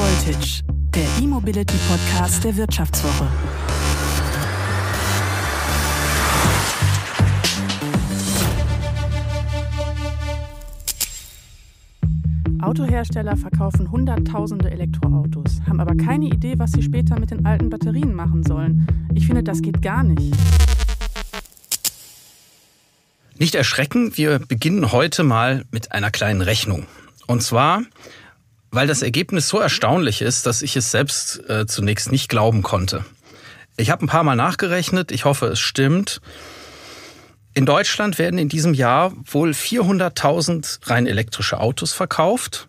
Voltage, der E-Mobility Podcast der Wirtschaftswoche. Autohersteller verkaufen Hunderttausende Elektroautos, haben aber keine Idee, was sie später mit den alten Batterien machen sollen. Ich finde, das geht gar nicht. Nicht erschrecken, wir beginnen heute mal mit einer kleinen Rechnung. Und zwar weil das Ergebnis so erstaunlich ist, dass ich es selbst äh, zunächst nicht glauben konnte. Ich habe ein paar Mal nachgerechnet, ich hoffe, es stimmt. In Deutschland werden in diesem Jahr wohl 400.000 rein elektrische Autos verkauft.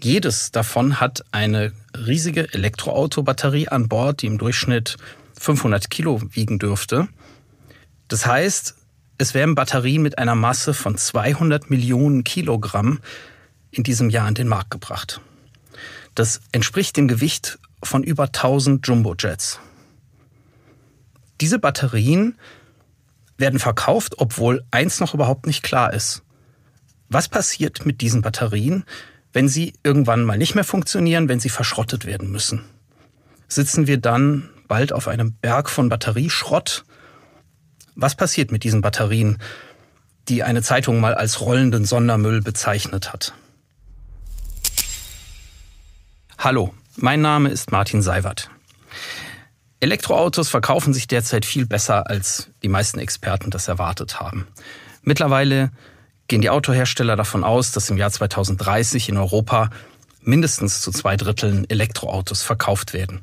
Jedes davon hat eine riesige Elektroautobatterie an Bord, die im Durchschnitt 500 Kilo wiegen dürfte. Das heißt, es werden Batterien mit einer Masse von 200 Millionen Kilogramm, in diesem Jahr an den Markt gebracht. Das entspricht dem Gewicht von über 1000 Jumbo-Jets. Diese Batterien werden verkauft, obwohl eins noch überhaupt nicht klar ist. Was passiert mit diesen Batterien, wenn sie irgendwann mal nicht mehr funktionieren, wenn sie verschrottet werden müssen? Sitzen wir dann bald auf einem Berg von Batterieschrott? Was passiert mit diesen Batterien, die eine Zeitung mal als rollenden Sondermüll bezeichnet hat? Hallo, mein Name ist Martin Seiwert. Elektroautos verkaufen sich derzeit viel besser, als die meisten Experten das erwartet haben. Mittlerweile gehen die Autohersteller davon aus, dass im Jahr 2030 in Europa mindestens zu zwei Dritteln Elektroautos verkauft werden.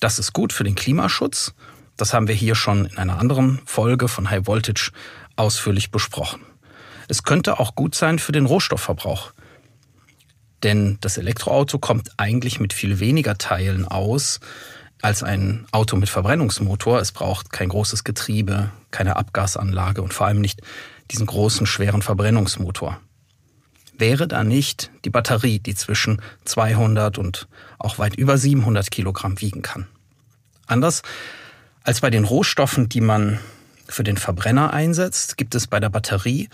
Das ist gut für den Klimaschutz. Das haben wir hier schon in einer anderen Folge von High Voltage ausführlich besprochen. Es könnte auch gut sein für den Rohstoffverbrauch. Denn das Elektroauto kommt eigentlich mit viel weniger Teilen aus als ein Auto mit Verbrennungsmotor. Es braucht kein großes Getriebe, keine Abgasanlage und vor allem nicht diesen großen, schweren Verbrennungsmotor. Wäre da nicht die Batterie, die zwischen 200 und auch weit über 700 Kilogramm wiegen kann? Anders als bei den Rohstoffen, die man für den Verbrenner einsetzt, gibt es bei der Batterie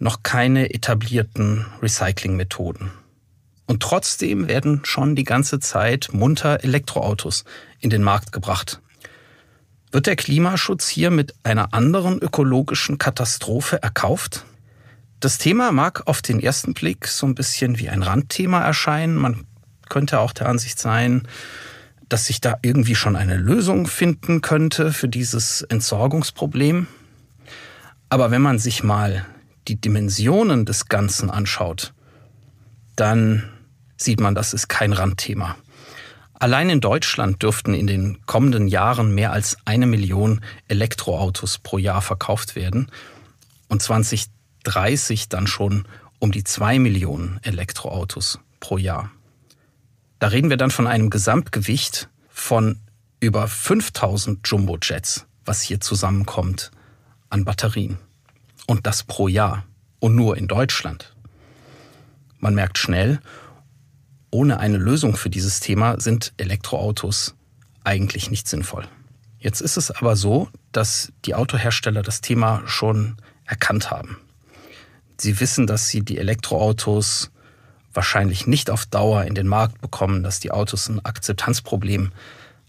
noch keine etablierten Recyclingmethoden. Und trotzdem werden schon die ganze Zeit munter Elektroautos in den Markt gebracht. Wird der Klimaschutz hier mit einer anderen ökologischen Katastrophe erkauft? Das Thema mag auf den ersten Blick so ein bisschen wie ein Randthema erscheinen. Man könnte auch der Ansicht sein, dass sich da irgendwie schon eine Lösung finden könnte für dieses Entsorgungsproblem. Aber wenn man sich mal die Dimensionen des Ganzen anschaut, dann sieht man, das ist kein Randthema. Allein in Deutschland dürften in den kommenden Jahren mehr als eine Million Elektroautos pro Jahr verkauft werden und 2030 dann schon um die zwei Millionen Elektroautos pro Jahr. Da reden wir dann von einem Gesamtgewicht von über 5000 Jumbojets, was hier zusammenkommt an Batterien. Und das pro Jahr und nur in Deutschland. Man merkt schnell, ohne eine Lösung für dieses Thema sind Elektroautos eigentlich nicht sinnvoll. Jetzt ist es aber so, dass die Autohersteller das Thema schon erkannt haben. Sie wissen, dass sie die Elektroautos wahrscheinlich nicht auf Dauer in den Markt bekommen, dass die Autos ein Akzeptanzproblem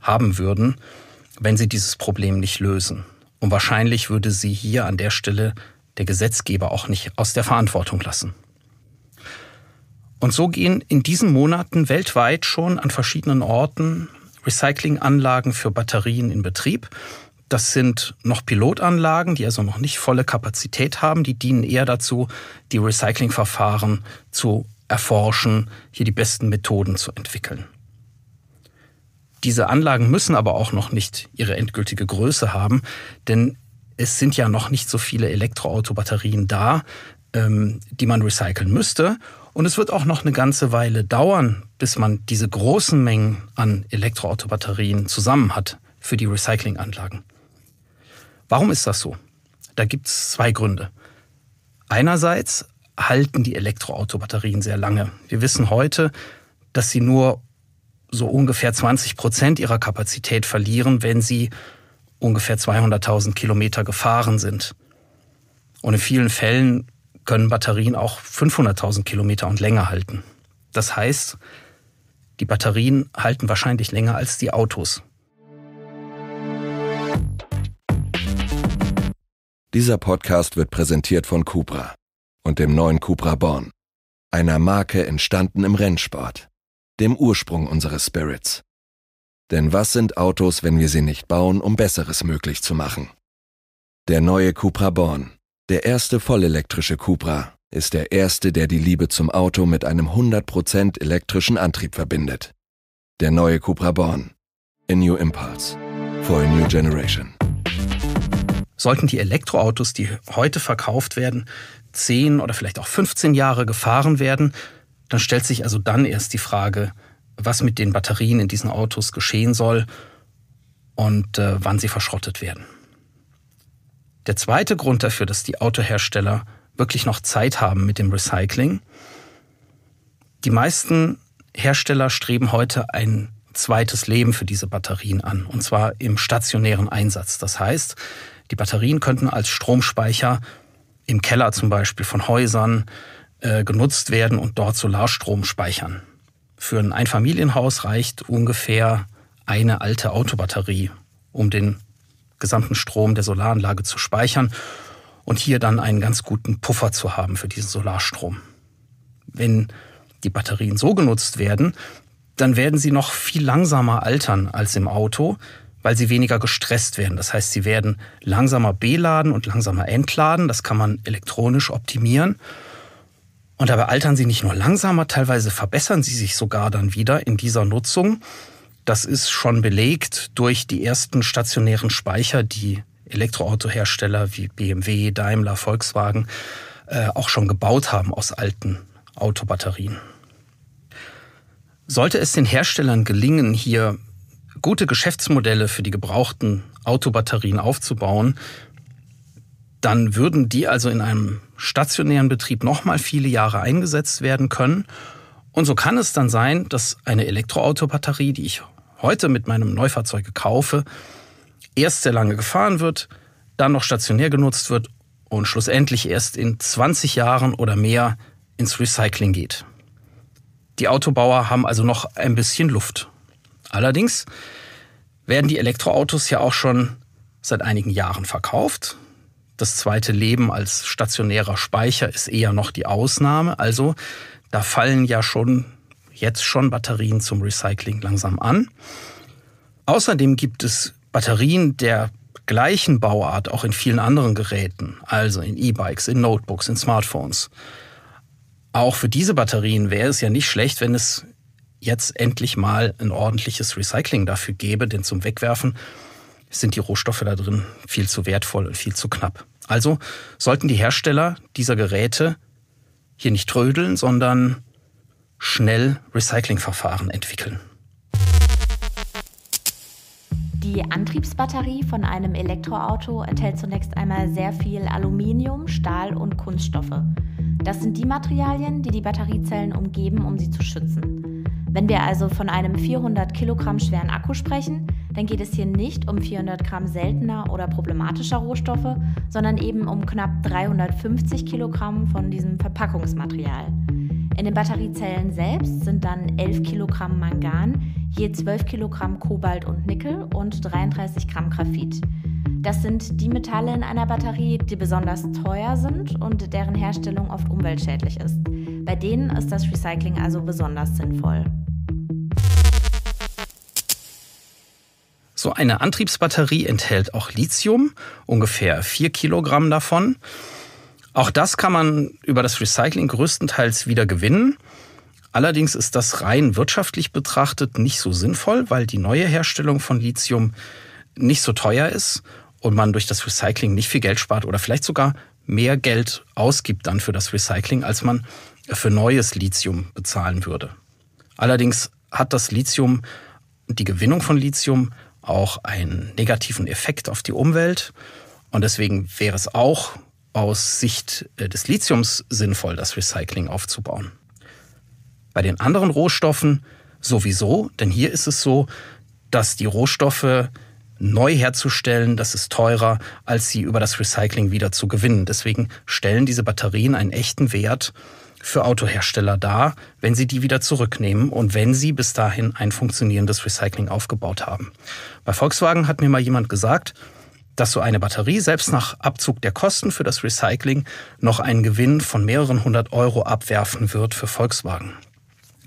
haben würden, wenn sie dieses Problem nicht lösen. Und wahrscheinlich würde sie hier an der Stelle der Gesetzgeber auch nicht aus der Verantwortung lassen. Und so gehen in diesen Monaten weltweit schon an verschiedenen Orten Recyclinganlagen für Batterien in Betrieb. Das sind noch Pilotanlagen, die also noch nicht volle Kapazität haben. Die dienen eher dazu, die Recyclingverfahren zu erforschen, hier die besten Methoden zu entwickeln. Diese Anlagen müssen aber auch noch nicht ihre endgültige Größe haben, denn es sind ja noch nicht so viele Elektroautobatterien da, ähm, die man recyceln müsste. Und es wird auch noch eine ganze Weile dauern, bis man diese großen Mengen an Elektroautobatterien zusammen hat für die Recyclinganlagen. Warum ist das so? Da gibt es zwei Gründe. Einerseits halten die Elektroautobatterien sehr lange. Wir wissen heute, dass sie nur so ungefähr 20 Prozent ihrer Kapazität verlieren, wenn sie ungefähr 200.000 Kilometer gefahren sind. Und in vielen Fällen können Batterien auch 500.000 Kilometer und länger halten. Das heißt, die Batterien halten wahrscheinlich länger als die Autos. Dieser Podcast wird präsentiert von Cupra und dem neuen Cupra Born, einer Marke entstanden im Rennsport, dem Ursprung unseres Spirits. Denn was sind Autos, wenn wir sie nicht bauen, um Besseres möglich zu machen? Der neue Cupra Born der erste vollelektrische Cupra ist der erste, der die Liebe zum Auto mit einem 100% elektrischen Antrieb verbindet. Der neue Cupra Born. A new impulse. For a new generation. Sollten die Elektroautos, die heute verkauft werden, 10 oder vielleicht auch 15 Jahre gefahren werden, dann stellt sich also dann erst die Frage, was mit den Batterien in diesen Autos geschehen soll und äh, wann sie verschrottet werden. Der zweite Grund dafür, dass die Autohersteller wirklich noch Zeit haben mit dem Recycling, die meisten Hersteller streben heute ein zweites Leben für diese Batterien an, und zwar im stationären Einsatz. Das heißt, die Batterien könnten als Stromspeicher im Keller zum Beispiel von Häusern äh, genutzt werden und dort Solarstrom speichern. Für ein Einfamilienhaus reicht ungefähr eine alte Autobatterie, um den gesamten Strom der Solaranlage zu speichern und hier dann einen ganz guten Puffer zu haben für diesen Solarstrom. Wenn die Batterien so genutzt werden, dann werden sie noch viel langsamer altern als im Auto, weil sie weniger gestresst werden. Das heißt, sie werden langsamer beladen und langsamer entladen. Das kann man elektronisch optimieren. Und dabei altern sie nicht nur langsamer, teilweise verbessern sie sich sogar dann wieder in dieser Nutzung. Das ist schon belegt durch die ersten stationären Speicher, die Elektroautohersteller wie BMW, Daimler, Volkswagen äh, auch schon gebaut haben aus alten Autobatterien. Sollte es den Herstellern gelingen, hier gute Geschäftsmodelle für die gebrauchten Autobatterien aufzubauen, dann würden die also in einem stationären Betrieb nochmal viele Jahre eingesetzt werden können. Und so kann es dann sein, dass eine Elektroautobatterie, die ich heute mit meinem Neufahrzeug kaufe, erst sehr lange gefahren wird, dann noch stationär genutzt wird und schlussendlich erst in 20 Jahren oder mehr ins Recycling geht. Die Autobauer haben also noch ein bisschen Luft. Allerdings werden die Elektroautos ja auch schon seit einigen Jahren verkauft. Das zweite Leben als stationärer Speicher ist eher noch die Ausnahme. Also da fallen ja schon jetzt schon Batterien zum Recycling langsam an. Außerdem gibt es Batterien der gleichen Bauart auch in vielen anderen Geräten, also in E-Bikes, in Notebooks, in Smartphones. Auch für diese Batterien wäre es ja nicht schlecht, wenn es jetzt endlich mal ein ordentliches Recycling dafür gäbe, denn zum Wegwerfen sind die Rohstoffe da drin viel zu wertvoll und viel zu knapp. Also sollten die Hersteller dieser Geräte hier nicht trödeln, sondern schnell Recyclingverfahren entwickeln. Die Antriebsbatterie von einem Elektroauto enthält zunächst einmal sehr viel Aluminium, Stahl und Kunststoffe. Das sind die Materialien, die die Batteriezellen umgeben, um sie zu schützen. Wenn wir also von einem 400 Kilogramm schweren Akku sprechen, dann geht es hier nicht um 400 Gramm seltener oder problematischer Rohstoffe, sondern eben um knapp 350 Kilogramm von diesem Verpackungsmaterial. In den Batteriezellen selbst sind dann 11 Kilogramm Mangan, je 12 Kilogramm Kobalt und Nickel und 33 Gramm Graphit. Das sind die Metalle in einer Batterie, die besonders teuer sind und deren Herstellung oft umweltschädlich ist. Bei denen ist das Recycling also besonders sinnvoll. So eine Antriebsbatterie enthält auch Lithium, ungefähr 4 Kilogramm davon. Auch das kann man über das Recycling größtenteils wieder gewinnen. Allerdings ist das rein wirtschaftlich betrachtet nicht so sinnvoll, weil die neue Herstellung von Lithium nicht so teuer ist und man durch das Recycling nicht viel Geld spart oder vielleicht sogar mehr Geld ausgibt dann für das Recycling, als man für neues Lithium bezahlen würde. Allerdings hat das Lithium, die Gewinnung von Lithium, auch einen negativen Effekt auf die Umwelt. Und deswegen wäre es auch aus Sicht äh, des Lithiums sinnvoll, das Recycling aufzubauen. Bei den anderen Rohstoffen sowieso, denn hier ist es so, dass die Rohstoffe neu herzustellen, das ist teurer, als sie über das Recycling wieder zu gewinnen. Deswegen stellen diese Batterien einen echten Wert für Autohersteller dar, wenn sie die wieder zurücknehmen und wenn sie bis dahin ein funktionierendes Recycling aufgebaut haben. Bei Volkswagen hat mir mal jemand gesagt, dass so eine Batterie selbst nach Abzug der Kosten für das Recycling noch einen Gewinn von mehreren hundert Euro abwerfen wird für Volkswagen.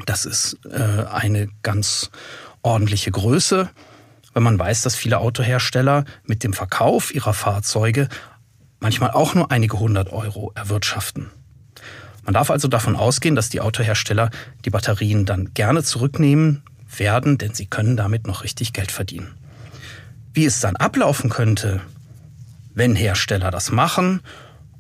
Das ist äh, eine ganz ordentliche Größe, wenn man weiß, dass viele Autohersteller mit dem Verkauf ihrer Fahrzeuge manchmal auch nur einige hundert Euro erwirtschaften. Man darf also davon ausgehen, dass die Autohersteller die Batterien dann gerne zurücknehmen werden, denn sie können damit noch richtig Geld verdienen wie es dann ablaufen könnte, wenn Hersteller das machen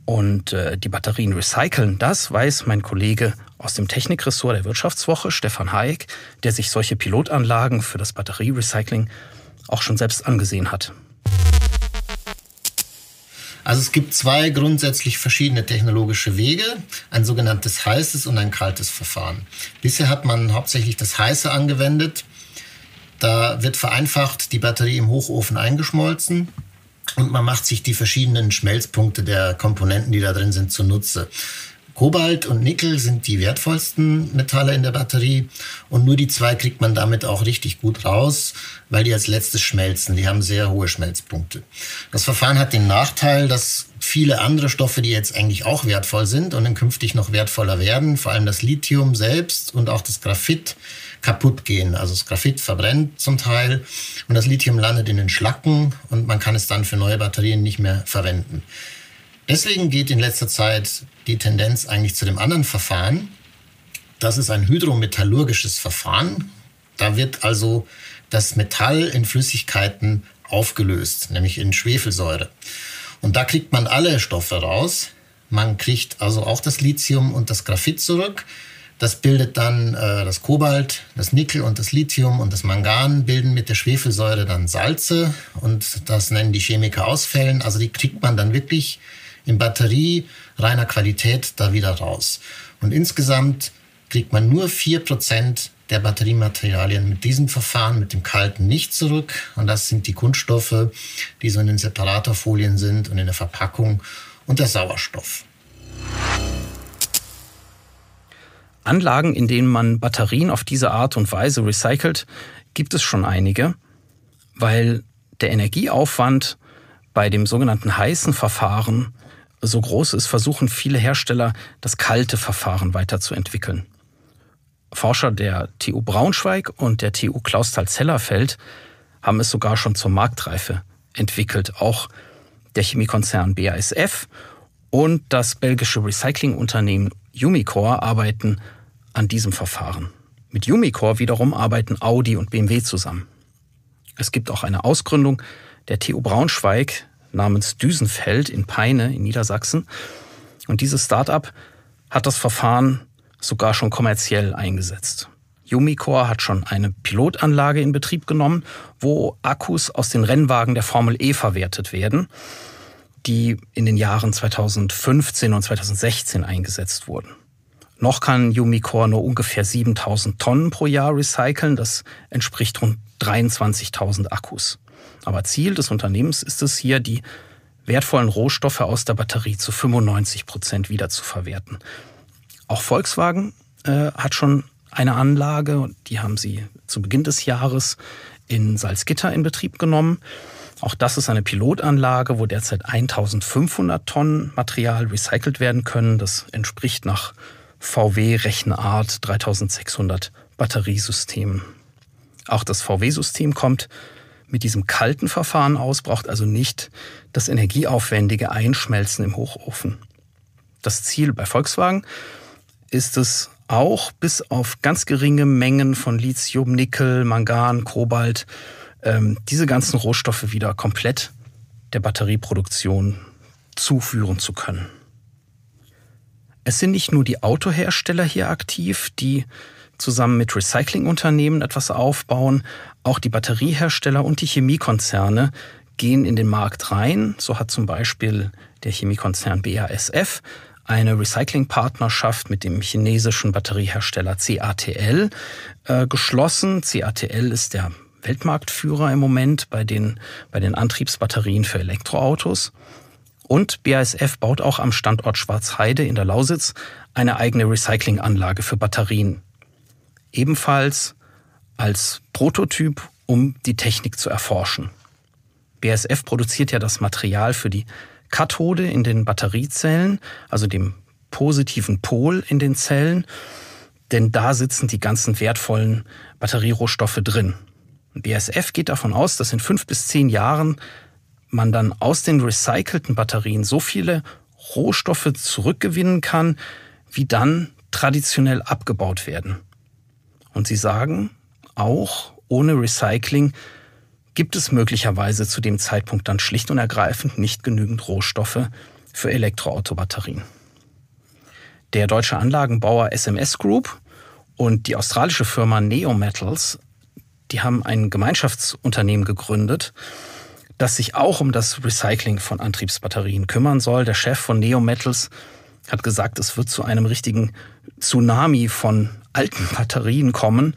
und äh, die Batterien recyceln, das weiß mein Kollege aus dem Technikressort der Wirtschaftswoche, Stefan Hayek, der sich solche Pilotanlagen für das Batterierecycling auch schon selbst angesehen hat. Also es gibt zwei grundsätzlich verschiedene technologische Wege, ein sogenanntes heißes und ein kaltes Verfahren. Bisher hat man hauptsächlich das heiße angewendet. Da wird vereinfacht die Batterie im Hochofen eingeschmolzen und man macht sich die verschiedenen Schmelzpunkte der Komponenten, die da drin sind, zunutze. Kobalt und Nickel sind die wertvollsten Metalle in der Batterie und nur die zwei kriegt man damit auch richtig gut raus, weil die als letztes schmelzen. Die haben sehr hohe Schmelzpunkte. Das Verfahren hat den Nachteil, dass viele andere Stoffe, die jetzt eigentlich auch wertvoll sind und dann künftig noch wertvoller werden, vor allem das Lithium selbst und auch das Graphit, kaputt gehen. Also das Graphit verbrennt zum Teil und das Lithium landet in den Schlacken und man kann es dann für neue Batterien nicht mehr verwenden. Deswegen geht in letzter Zeit die Tendenz eigentlich zu dem anderen Verfahren. Das ist ein hydrometallurgisches Verfahren. Da wird also das Metall in Flüssigkeiten aufgelöst, nämlich in Schwefelsäure. Und da kriegt man alle Stoffe raus. Man kriegt also auch das Lithium und das Graphit zurück. Das bildet dann äh, das Kobalt, das Nickel und das Lithium und das Mangan bilden mit der Schwefelsäure dann Salze und das nennen die Chemiker Ausfällen. Also die kriegt man dann wirklich in Batterie reiner Qualität da wieder raus. Und insgesamt kriegt man nur vier Prozent der Batteriematerialien mit diesem Verfahren, mit dem kalten, nicht zurück. Und das sind die Kunststoffe, die so in den Separatorfolien sind und in der Verpackung und der Sauerstoff. Anlagen, in denen man Batterien auf diese Art und Weise recycelt, gibt es schon einige, weil der Energieaufwand bei dem sogenannten heißen Verfahren so groß ist, versuchen viele Hersteller, das kalte Verfahren weiterzuentwickeln. Forscher der TU Braunschweig und der TU Clausthal-Zellerfeld haben es sogar schon zur Marktreife entwickelt. Auch der Chemiekonzern BASF und das belgische Recyclingunternehmen Umicore arbeiten an diesem Verfahren. Mit Umicore wiederum arbeiten Audi und BMW zusammen. Es gibt auch eine Ausgründung der TU Braunschweig namens Düsenfeld in Peine in Niedersachsen. Und dieses Start-up hat das Verfahren sogar schon kommerziell eingesetzt. Umicore hat schon eine Pilotanlage in Betrieb genommen, wo Akkus aus den Rennwagen der Formel E verwertet werden, die in den Jahren 2015 und 2016 eingesetzt wurden. Noch kann Umicore nur ungefähr 7000 Tonnen pro Jahr recyceln. Das entspricht rund 23.000 Akkus. Aber Ziel des Unternehmens ist es hier, die wertvollen Rohstoffe aus der Batterie zu 95 Prozent wiederzuverwerten. Auch Volkswagen äh, hat schon eine Anlage, die haben sie zu Beginn des Jahres in Salzgitter in Betrieb genommen. Auch das ist eine Pilotanlage, wo derzeit 1500 Tonnen Material recycelt werden können. Das entspricht nach VW-Rechenart 3600 Batteriesystem. Auch das VW-System kommt mit diesem kalten Verfahren aus, braucht also nicht das energieaufwendige Einschmelzen im Hochofen. Das Ziel bei Volkswagen ist es auch bis auf ganz geringe Mengen von Lithium, Nickel, Mangan, Kobalt, ähm, diese ganzen Rohstoffe wieder komplett der Batterieproduktion zuführen zu können. Es sind nicht nur die Autohersteller hier aktiv, die zusammen mit Recyclingunternehmen etwas aufbauen, auch die Batteriehersteller und die Chemiekonzerne gehen in den Markt rein. So hat zum Beispiel der Chemiekonzern BASF eine Recyclingpartnerschaft mit dem chinesischen Batteriehersteller CATL äh, geschlossen. CATL ist der Weltmarktführer im Moment bei den, bei den Antriebsbatterien für Elektroautos. Und BASF baut auch am Standort Schwarzheide in der Lausitz eine eigene Recyclinganlage für Batterien. Ebenfalls als Prototyp, um die Technik zu erforschen. BASF produziert ja das Material für die Kathode in den Batteriezellen, also dem positiven Pol in den Zellen, denn da sitzen die ganzen wertvollen Batterierohstoffe drin. BASF geht davon aus, dass in fünf bis zehn Jahren man dann aus den recycelten Batterien so viele Rohstoffe zurückgewinnen kann, wie dann traditionell abgebaut werden. Und sie sagen, auch ohne Recycling gibt es möglicherweise zu dem Zeitpunkt dann schlicht und ergreifend nicht genügend Rohstoffe für Elektroautobatterien. Der deutsche Anlagenbauer SMS Group und die australische Firma Neo Metals, die haben ein Gemeinschaftsunternehmen gegründet, das sich auch um das Recycling von Antriebsbatterien kümmern soll. Der Chef von Neo Metals hat gesagt, es wird zu einem richtigen Tsunami von alten Batterien kommen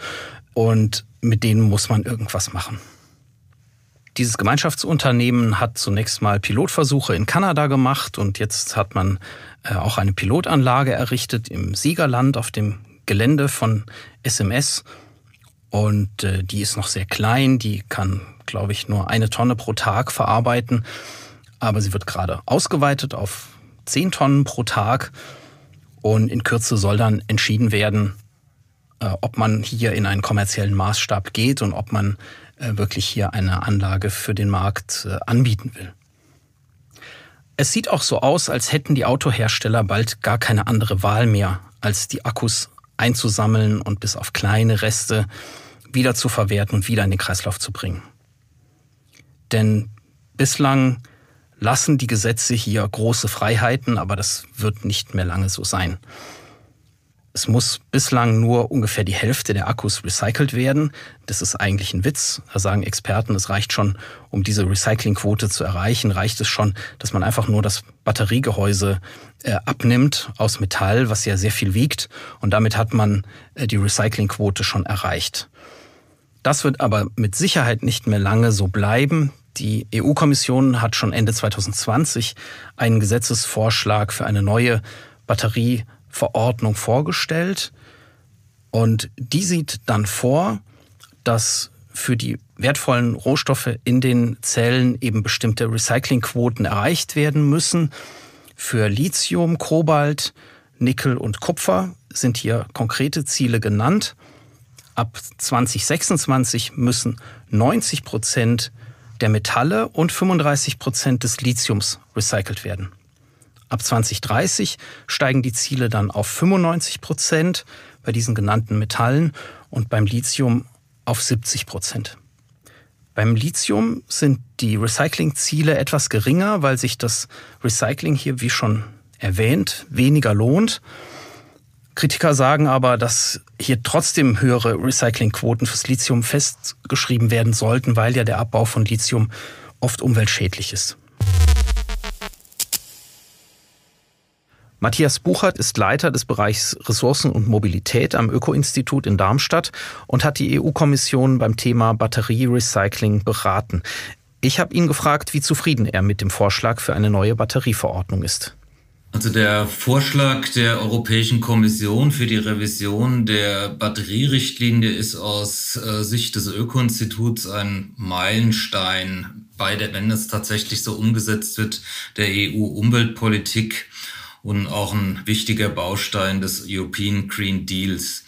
und mit denen muss man irgendwas machen. Dieses Gemeinschaftsunternehmen hat zunächst mal Pilotversuche in Kanada gemacht und jetzt hat man äh, auch eine Pilotanlage errichtet im Siegerland auf dem Gelände von SMS. Und äh, die ist noch sehr klein, die kann glaube ich, nur eine Tonne pro Tag verarbeiten. Aber sie wird gerade ausgeweitet auf 10 Tonnen pro Tag. Und in Kürze soll dann entschieden werden, äh, ob man hier in einen kommerziellen Maßstab geht und ob man äh, wirklich hier eine Anlage für den Markt äh, anbieten will. Es sieht auch so aus, als hätten die Autohersteller bald gar keine andere Wahl mehr, als die Akkus einzusammeln und bis auf kleine Reste wieder zu verwerten und wieder in den Kreislauf zu bringen. Denn bislang lassen die Gesetze hier große Freiheiten, aber das wird nicht mehr lange so sein. Es muss bislang nur ungefähr die Hälfte der Akkus recycelt werden. Das ist eigentlich ein Witz. Da sagen Experten, es reicht schon, um diese Recyclingquote zu erreichen, reicht es schon, dass man einfach nur das Batteriegehäuse äh, abnimmt aus Metall, was ja sehr viel wiegt. Und damit hat man äh, die Recyclingquote schon erreicht. Das wird aber mit Sicherheit nicht mehr lange so bleiben. Die EU-Kommission hat schon Ende 2020 einen Gesetzesvorschlag für eine neue Batterieverordnung vorgestellt. Und die sieht dann vor, dass für die wertvollen Rohstoffe in den Zellen eben bestimmte Recyclingquoten erreicht werden müssen. Für Lithium, Kobalt, Nickel und Kupfer sind hier konkrete Ziele genannt. Ab 2026 müssen 90 Prozent der Metalle und 35 Prozent des Lithiums recycelt werden. Ab 2030 steigen die Ziele dann auf 95 Prozent bei diesen genannten Metallen und beim Lithium auf 70 Prozent. Beim Lithium sind die Recyclingziele etwas geringer, weil sich das Recycling hier, wie schon erwähnt, weniger lohnt Kritiker sagen aber, dass hier trotzdem höhere Recyclingquoten fürs Lithium festgeschrieben werden sollten, weil ja der Abbau von Lithium oft umweltschädlich ist. Matthias Buchert ist Leiter des Bereichs Ressourcen und Mobilität am Öko-Institut in Darmstadt und hat die EU-Kommission beim Thema Batterierecycling beraten. Ich habe ihn gefragt, wie zufrieden er mit dem Vorschlag für eine neue Batterieverordnung ist. Also der Vorschlag der Europäischen Kommission für die Revision der Batterierichtlinie ist aus äh, Sicht des Öko-Instituts ein Meilenstein bei der, wenn es tatsächlich so umgesetzt wird, der EU-Umweltpolitik und auch ein wichtiger Baustein des European Green Deals.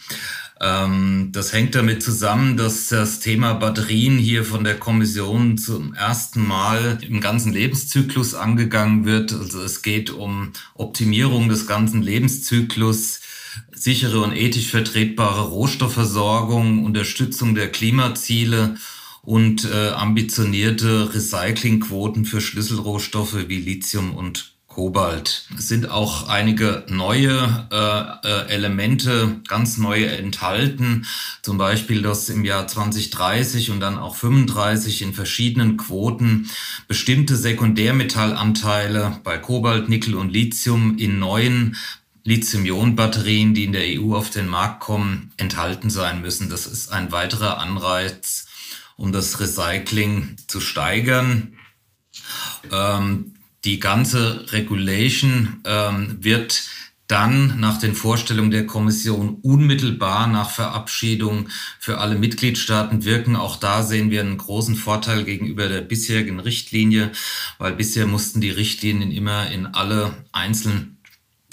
Ähm, das hängt damit zusammen, dass das Thema Batterien hier von der Kommission zum ersten Mal im ganzen Lebenszyklus angegangen wird. Also es geht um Optimierung des ganzen Lebenszyklus, sichere und ethisch vertretbare Rohstoffversorgung, Unterstützung der Klimaziele und äh, ambitionierte Recyclingquoten für Schlüsselrohstoffe wie Lithium und Kobalt. Es sind auch einige neue äh, äh, Elemente, ganz neue enthalten. Zum Beispiel, dass im Jahr 2030 und dann auch 35 in verschiedenen Quoten bestimmte Sekundärmetallanteile bei Kobalt, Nickel und Lithium in neuen Lithium-Ionen-Batterien, die in der EU auf den Markt kommen, enthalten sein müssen. Das ist ein weiterer Anreiz, um das Recycling zu steigern. Ähm, die ganze Regulation ähm, wird dann nach den Vorstellungen der Kommission unmittelbar nach Verabschiedung für alle Mitgliedstaaten wirken. Auch da sehen wir einen großen Vorteil gegenüber der bisherigen Richtlinie, weil bisher mussten die Richtlinien immer in alle einzelnen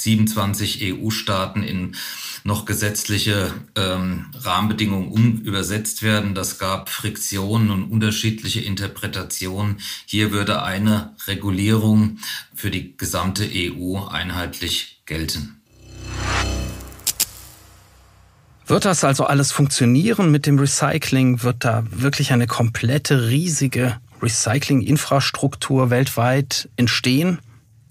27 EU-Staaten in noch gesetzliche ähm, Rahmenbedingungen umübersetzt werden. Das gab Friktionen und unterschiedliche Interpretationen. Hier würde eine Regulierung für die gesamte EU einheitlich gelten. Wird das also alles funktionieren mit dem Recycling? Wird da wirklich eine komplette riesige Recycling-Infrastruktur weltweit entstehen?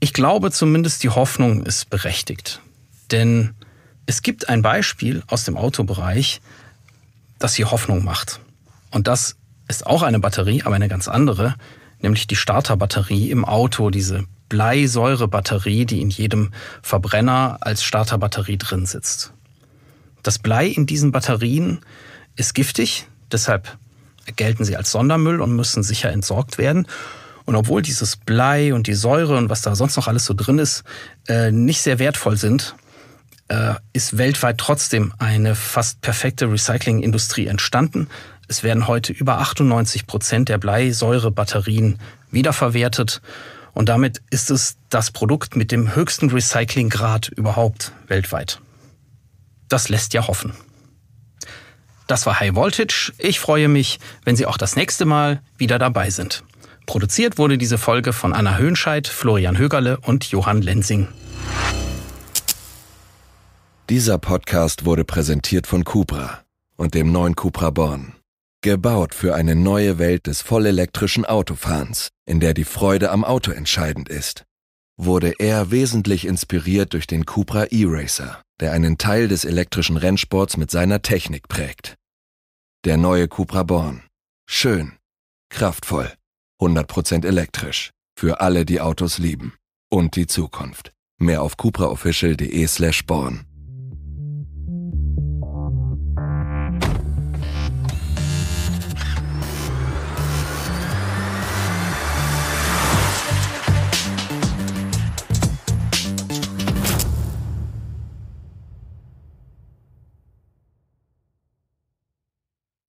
Ich glaube zumindest, die Hoffnung ist berechtigt. Denn es gibt ein Beispiel aus dem Autobereich, das hier Hoffnung macht. Und das ist auch eine Batterie, aber eine ganz andere, nämlich die Starterbatterie im Auto, diese Bleisäurebatterie, die in jedem Verbrenner als Starterbatterie drin sitzt. Das Blei in diesen Batterien ist giftig, deshalb gelten sie als Sondermüll und müssen sicher entsorgt werden. Und obwohl dieses Blei und die Säure und was da sonst noch alles so drin ist, äh, nicht sehr wertvoll sind, äh, ist weltweit trotzdem eine fast perfekte Recyclingindustrie entstanden. Es werden heute über 98 Prozent der Bleisäurebatterien wiederverwertet. Und damit ist es das Produkt mit dem höchsten Recyclinggrad überhaupt weltweit. Das lässt ja hoffen. Das war High Voltage. Ich freue mich, wenn Sie auch das nächste Mal wieder dabei sind. Produziert wurde diese Folge von Anna Höhnscheid, Florian Högerle und Johann Lenzing. Dieser Podcast wurde präsentiert von Cupra und dem neuen Cupra Born. Gebaut für eine neue Welt des vollelektrischen Autofahrens, in der die Freude am Auto entscheidend ist, wurde er wesentlich inspiriert durch den Cupra E-Racer, der einen Teil des elektrischen Rennsports mit seiner Technik prägt. Der neue Cupra Born. Schön, kraftvoll 100% elektrisch. Für alle, die Autos lieben. Und die Zukunft. Mehr auf cupraofficial.de slash born.